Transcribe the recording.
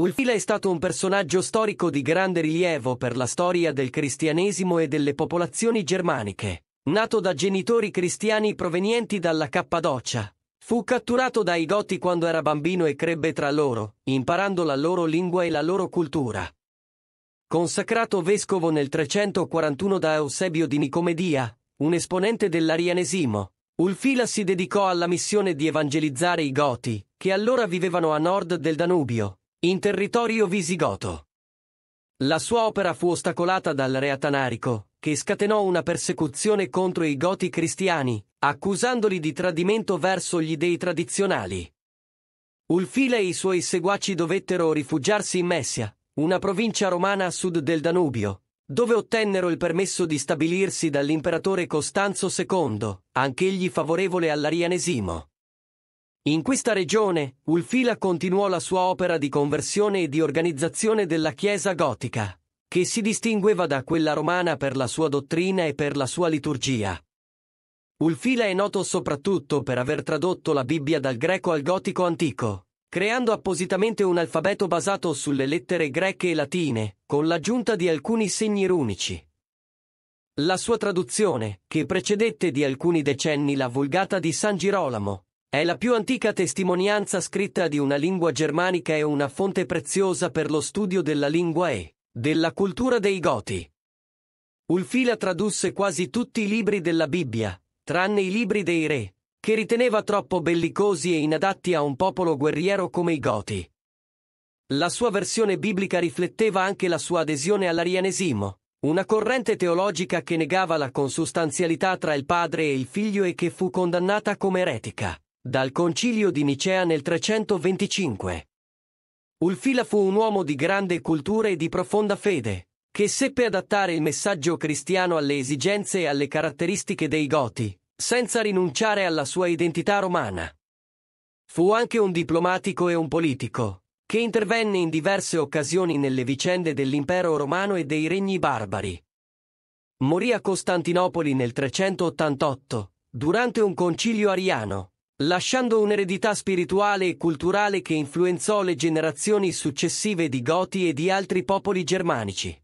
Ulfila è stato un personaggio storico di grande rilievo per la storia del cristianesimo e delle popolazioni germaniche. Nato da genitori cristiani provenienti dalla Cappadocia, fu catturato dai Goti quando era bambino e crebbe tra loro, imparando la loro lingua e la loro cultura. Consacrato vescovo nel 341 da Eusebio di Nicomedia, un esponente dell'arianesimo, Ulfila si dedicò alla missione di evangelizzare i Goti, che allora vivevano a nord del Danubio, in territorio visigoto. La sua opera fu ostacolata dal re Atanarico, che scatenò una persecuzione contro i goti cristiani, accusandoli di tradimento verso gli dei tradizionali. Ulfile e i suoi seguaci dovettero rifugiarsi in Messia, una provincia romana a sud del Danubio, dove ottennero il permesso di stabilirsi dall'imperatore Costanzo II, anch'egli favorevole all'arianesimo. In questa regione, Ulfila continuò la sua opera di conversione e di organizzazione della Chiesa gotica, che si distingueva da quella romana per la sua dottrina e per la sua liturgia. Ulfila è noto soprattutto per aver tradotto la Bibbia dal greco al gotico antico, creando appositamente un alfabeto basato sulle lettere greche e latine, con l'aggiunta di alcuni segni runici. La sua traduzione, che precedette di alcuni decenni la Vulgata di San Girolamo, è la più antica testimonianza scritta di una lingua germanica e una fonte preziosa per lo studio della lingua e della cultura dei Goti. Ulfila tradusse quasi tutti i libri della Bibbia, tranne i libri dei re, che riteneva troppo bellicosi e inadatti a un popolo guerriero come i Goti. La sua versione biblica rifletteva anche la sua adesione all'arianesimo, una corrente teologica che negava la consustanzialità tra il padre e il figlio e che fu condannata come eretica. Dal concilio di Nicea nel 325. Ulfila fu un uomo di grande cultura e di profonda fede, che seppe adattare il messaggio cristiano alle esigenze e alle caratteristiche dei Goti, senza rinunciare alla sua identità romana. Fu anche un diplomatico e un politico, che intervenne in diverse occasioni nelle vicende dell'impero romano e dei regni barbari. Morì a Costantinopoli nel 388, durante un concilio ariano, lasciando un'eredità spirituale e culturale che influenzò le generazioni successive di Goti e di altri popoli germanici.